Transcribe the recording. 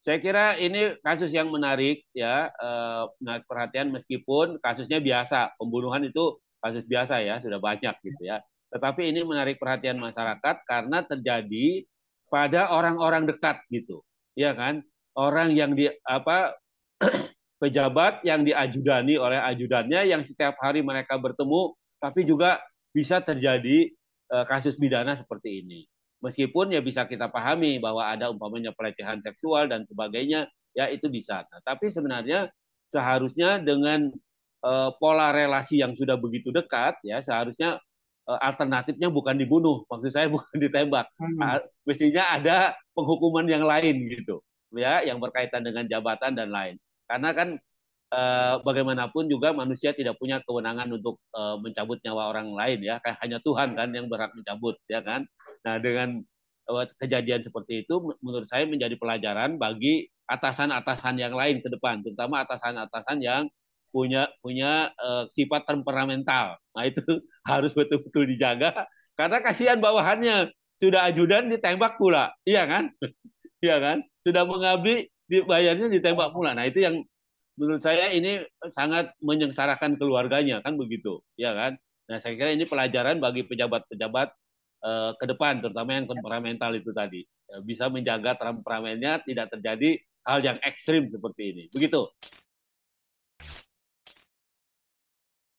Saya kira ini kasus yang menarik ya, eh, menarik perhatian meskipun kasusnya biasa, pembunuhan itu kasus biasa ya, sudah banyak gitu ya. Tetapi ini menarik perhatian masyarakat karena terjadi pada orang-orang dekat gitu, ya kan? Orang yang di apa pejabat yang diajudani oleh ajudannya yang setiap hari mereka bertemu, tapi juga bisa terjadi eh, kasus pidana seperti ini. Meskipun ya bisa kita pahami bahwa ada umpamanya pelecehan seksual dan sebagainya, ya itu bisa. Nah, tapi sebenarnya seharusnya dengan eh, pola relasi yang sudah begitu dekat, ya seharusnya eh, alternatifnya bukan dibunuh, maksud saya bukan ditembak. Hmm. Nah, mestinya ada penghukuman yang lain gitu, ya yang berkaitan dengan jabatan dan lain. Karena kan eh, bagaimanapun juga manusia tidak punya kewenangan untuk eh, mencabut nyawa orang lain ya hanya Tuhan kan yang berhak mencabut ya kan Nah, dengan eh, kejadian seperti itu menurut saya menjadi pelajaran bagi atasan-atasan yang lain ke depan, terutama atasan-atasan yang punya punya uh, sifat temperamental. Nah, itu harus betul-betul dijaga karena kasihan bawahannya sudah ajudan ditembak pula, iya kan? iya kan? Sudah mengabdi dibayarnya ditembak pula. Nah, itu yang menurut saya ini sangat menyengsarakan keluarganya kan begitu, iya kan? Nah, saya kira ini pelajaran bagi pejabat-pejabat Eh, ke depan, terutama yang temperamental itu tadi. Ya, bisa menjaga temperamennya tidak terjadi hal yang ekstrim seperti ini. Begitu.